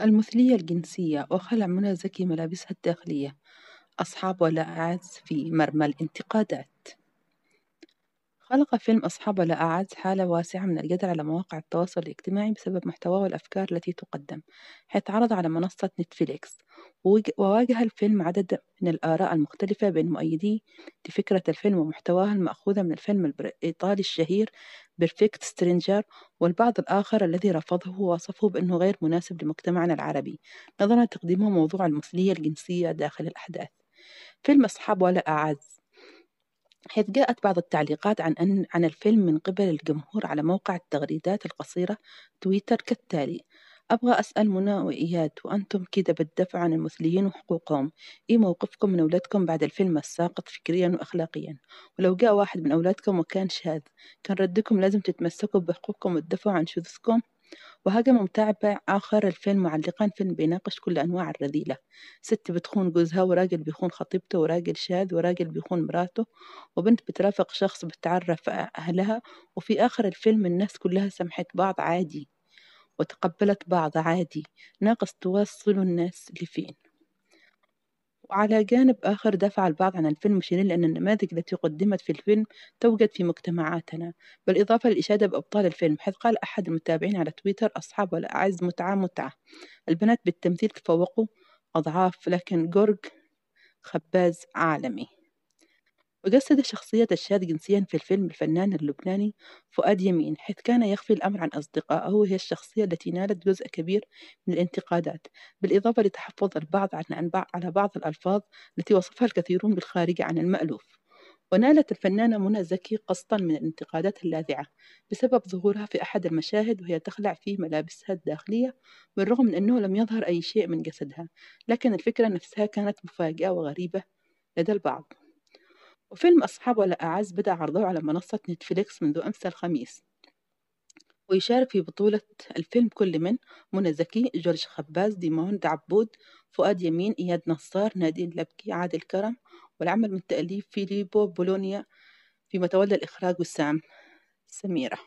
المثلية الجنسية وخلع منى زكي ملابسها الداخلية أصحاب ولا أعز في مرمى الانتقادات خلق فيلم أصحاب ولا أعز حالة واسعة من الجدل على مواقع التواصل الاجتماعي بسبب محتواه والأفكار التي تقدم حيث عرض على منصة نتفليكس وواجه الفيلم عدد من الآراء المختلفة بين مؤيدي لفكرة الفيلم ومحتواها المأخوذة من الفيلم الإيطالي الشهير بيرفكت سترينجر والبعض الآخر الذي رفضه ووصفه بأنه غير مناسب لمجتمعنا العربي نظرا لتقديمه موضوع المثلية الجنسية داخل الأحداث فيلم أصحاب ولا أعز حيث جاءت بعض التعليقات عن أن عن الفيلم من قبل الجمهور على موقع التغريدات القصيرة تويتر كالتالي: أبغى أسأل منى وإياد وأنتم كده بالدفع عن المثليين وحقوقهم إيه موقفكم من أولادكم بعد الفيلم الساقط فكريا وأخلاقيا ولو جاء واحد من أولادكم وكان شاذ كان ردكم لازم تتمسكوا بحقوقكم وتدفعوا عن شذوذكم وهاجم متابع آخر الفيلم معلقا فيلم بيناقش كل أنواع الرذيلة ست بتخون جوزها وراجل بيخون خطيبته وراجل شاذ وراجل بيخون مراته وبنت بترافق شخص بتعرف أهلها وفي آخر الفيلم الناس كلها سمحت بعض عادي وتقبلت بعض عادي ناقص توصلوا الناس لفين وعلى جانب آخر دفع البعض عن الفيلم شيرين لأن النماذج التي قدمت في الفيلم توجد في مجتمعاتنا بالإضافة للإشادة بأبطال الفيلم حيث قال أحد المتابعين على تويتر أصحاب الأعز متعة متعة البنات بالتمثيل تفوقوا أضعاف لكن جورج خباز عالمي وجسد شخصية الشاذ جنسيا في الفيلم الفنان اللبناني فؤاد يمين حيث كان يخفي الأمر عن أصدقائه وهي الشخصية التي نالت جزء كبير من الانتقادات بالإضافة لتحفظ البعض عن على بعض الألفاظ التي وصفها الكثيرون بالخارج عن المألوف ونالت الفنانة منى زكي قسطا من الانتقادات اللاذعة بسبب ظهورها في أحد المشاهد وهي تخلع في ملابسها الداخلية بالرغم من أنه لم يظهر أي شيء من جسدها لكن الفكرة نفسها كانت مفاجئة وغريبة لدى البعض وفيلم أصحاب ولا أعز بدأ عرضه على منصة نتفليكس منذ أمس الخميس ويشارك في بطولة الفيلم كل من منى زكي جورج خباز ديمون عبود فؤاد يمين إياد نصار نادين لبكي عادل كرم والعمل من تأليف فيليبو بولونيا فيما تولى الإخراج وسام سميرة